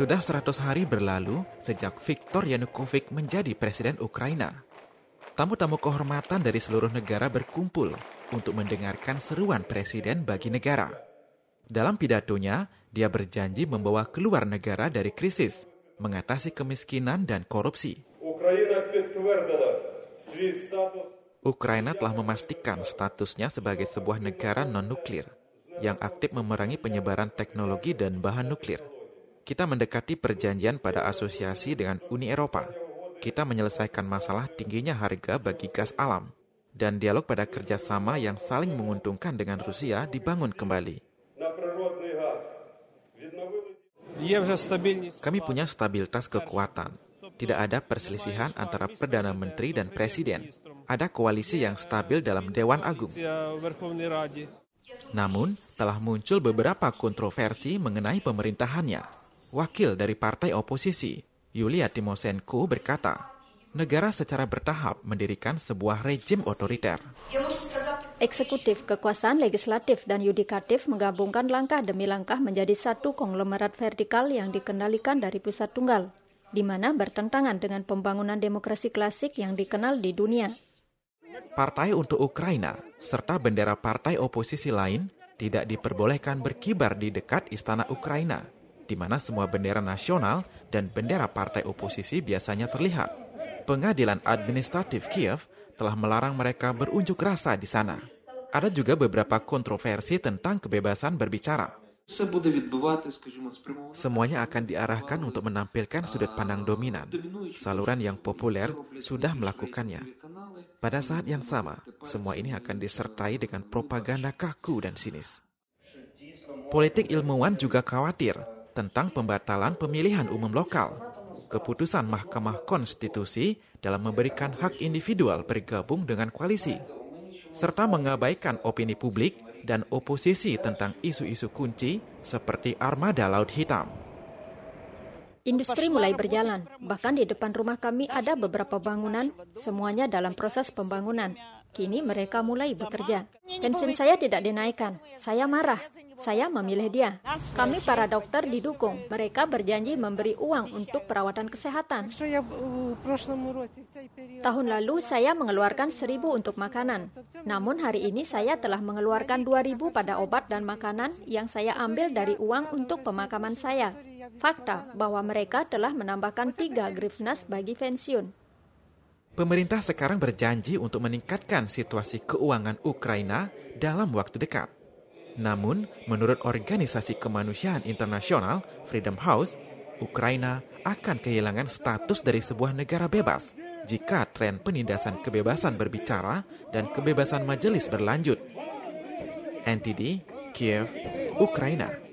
Sudah 100 hari berlalu sejak Viktor Yanukovych menjadi presiden Ukraina. Tamu-tamu kehormatan dari seluruh negara berkumpul untuk mendengarkan seruan presiden bagi negara. Dalam pidatonya, dia berjanji membawa keluar negara dari krisis, mengatasi kemiskinan dan korupsi. Ukraina telah memastikan statusnya sebagai sebuah negara non-nuklir yang aktif memerangi penyebaran teknologi dan bahan nuklir kita mendekati perjanjian pada asosiasi dengan Uni Eropa. Kita menyelesaikan masalah tingginya harga bagi gas alam dan dialog pada kerjasama yang saling menguntungkan dengan Rusia dibangun kembali. Kami punya stabilitas kekuatan. Tidak ada perselisihan antara Perdana Menteri dan Presiden. Ada koalisi yang stabil dalam Dewan Agung. Namun, telah muncul beberapa kontroversi mengenai pemerintahannya wakil dari partai oposisi, Yulia Timosenko berkata, negara secara bertahap mendirikan sebuah rejim otoriter. Eksekutif, kekuasaan legislatif, dan yudikatif menggabungkan langkah demi langkah menjadi satu konglomerat vertikal yang dikendalikan dari pusat tunggal, di mana bertentangan dengan pembangunan demokrasi klasik yang dikenal di dunia. Partai untuk Ukraina serta bendera partai oposisi lain tidak diperbolehkan berkibar di dekat istana Ukraina di mana semua bendera nasional dan bendera partai oposisi biasanya terlihat. Pengadilan Administratif Kiev telah melarang mereka berunjuk rasa di sana. Ada juga beberapa kontroversi tentang kebebasan berbicara. Semuanya akan diarahkan untuk menampilkan sudut pandang dominan. Saluran yang populer sudah melakukannya. Pada saat yang sama, semua ini akan disertai dengan propaganda kaku dan sinis. Politik ilmuwan juga khawatir tentang pembatalan pemilihan umum lokal. Keputusan Mahkamah Konstitusi dalam memberikan hak individual bergabung dengan koalisi, serta mengabaikan opini publik dan oposisi tentang isu-isu kunci seperti armada Laut Hitam. Industri mulai berjalan, bahkan di depan rumah kami ada beberapa bangunan, semuanya dalam proses pembangunan. Kini mereka mulai bekerja. Pensiun saya tidak dinaikkan. Saya marah. Saya memilih dia. Kami para dokter didukung. Mereka berjanji memberi uang untuk perawatan kesehatan. Tahun lalu saya mengeluarkan seribu untuk makanan. Namun hari ini saya telah mengeluarkan dua ribu pada obat dan makanan yang saya ambil dari uang untuk pemakaman saya. Fakta bahwa mereka telah menambahkan tiga grifnas bagi pensiun pemerintah sekarang berjanji untuk meningkatkan situasi keuangan Ukraina dalam waktu dekat. Namun, menurut organisasi kemanusiaan internasional Freedom House, Ukraina akan kehilangan status dari sebuah negara bebas jika tren penindasan kebebasan berbicara dan kebebasan majelis berlanjut. NTD, Kiev, Ukraina.